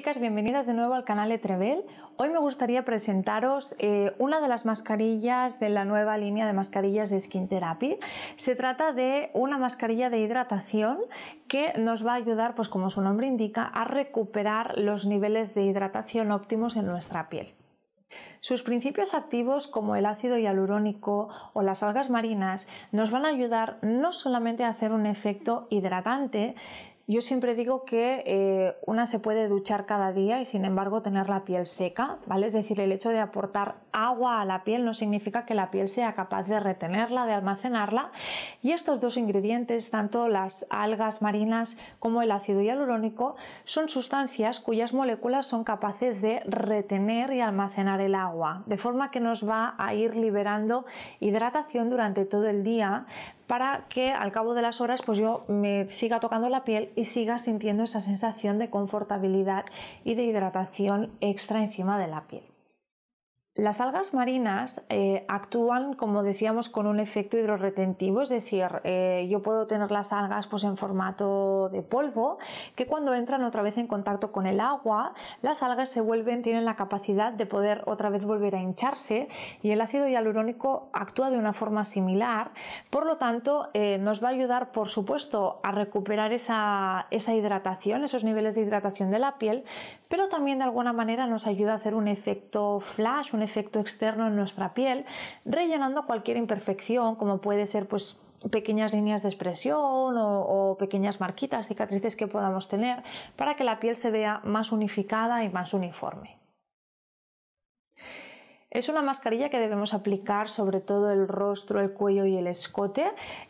chicas, bienvenidas de nuevo al canal Etrevel. Hoy me gustaría presentaros eh, una de las mascarillas de la nueva línea de mascarillas de Skin Therapy. Se trata de una mascarilla de hidratación que nos va a ayudar, pues como su nombre indica, a recuperar los niveles de hidratación óptimos en nuestra piel. Sus principios activos como el ácido hialurónico o las algas marinas nos van a ayudar no solamente a hacer un efecto hidratante, yo siempre digo que eh, una se puede duchar cada día y sin embargo tener la piel seca, ¿vale? Es decir, el hecho de aportar agua a la piel no significa que la piel sea capaz de retenerla, de almacenarla. Y estos dos ingredientes, tanto las algas marinas como el ácido hialurónico, son sustancias cuyas moléculas son capaces de retener y almacenar el agua, de forma que nos va a ir liberando hidratación durante todo el día para que al cabo de las horas pues yo me siga tocando la piel y siga sintiendo esa sensación de confortabilidad y de hidratación extra encima de la piel. Las algas marinas eh, actúan, como decíamos, con un efecto hidrorretentivo, es decir, eh, yo puedo tener las algas pues, en formato de polvo, que cuando entran otra vez en contacto con el agua, las algas se vuelven, tienen la capacidad de poder otra vez volver a hincharse y el ácido hialurónico actúa de una forma similar, por lo tanto, eh, nos va a ayudar, por supuesto, a recuperar esa, esa hidratación, esos niveles de hidratación de la piel, pero también de alguna manera nos ayuda a hacer un efecto flash, un efecto externo en nuestra piel, rellenando cualquier imperfección, como puede ser pues pequeñas líneas de expresión o, pequeñas marquitas, cicatrices que podamos tener para que la piel se vea más unificada y más uniforme. Es una mascarilla que debemos aplicar sobre todo el rostro, el cuello y el escote.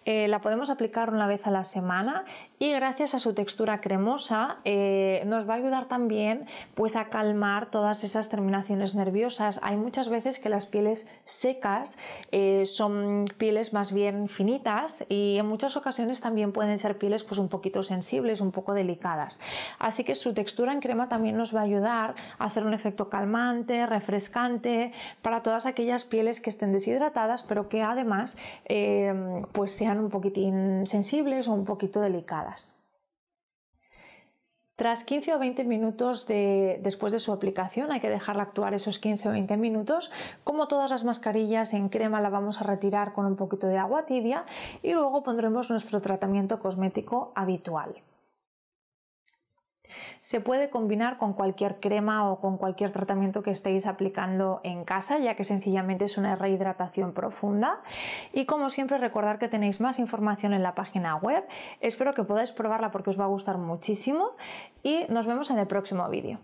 Eh, la podemos aplicar una vez a la semana y gracias a su textura cremosa eh, nos va a ayudar también pues a calmar todas esas terminaciones nerviosas. Hay muchas veces que las pieles secas eh, son pieles más bien finitas y en muchas ocasiones también pueden ser pieles pues un poquito sensibles, un poco delicadas. Así que su textura en crema también nos va a ayudar a hacer un efecto calmante, refrescante, para todas aquellas pieles que estén deshidratadas, pero que además eh, pues sean un poquitín sensibles o un poquito delicadas. Tras 15 o 20 minutos después de su aplicación, hay que dejarla actuar esos 15 o 20 minutos. Como todas las mascarillas en crema, la vamos a retirar con un poquito de agua tibia y luego pondremos nuestro tratamiento cosmético habitual. Se puede combinar con cualquier crema o con cualquier tratamiento que estéis aplicando en casa, ya que sencillamente es una rehidratación profunda. Y como siempre, recordar que tenéis más información en la página web. Espero que podáis probarla porque os va a gustar muchísimo y nos vemos en el próximo vídeo.